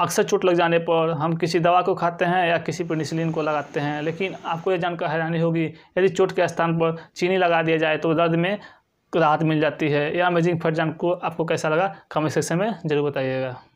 अक्सर चोट लग जाने पर हम किसी दवा को खाते हैं या किसी पेनिसिलिन को लगाते हैं लेकिन आपको ये जानकर हैरानी होगी यदि चोट के स्थान पर चीनी लगा दिया जाए तो दर्द में राहत मिल जाती है यह अमेजिंग जान को आपको कैसा लगा कमेंट सेक्शन में ज़रूर बताइएगा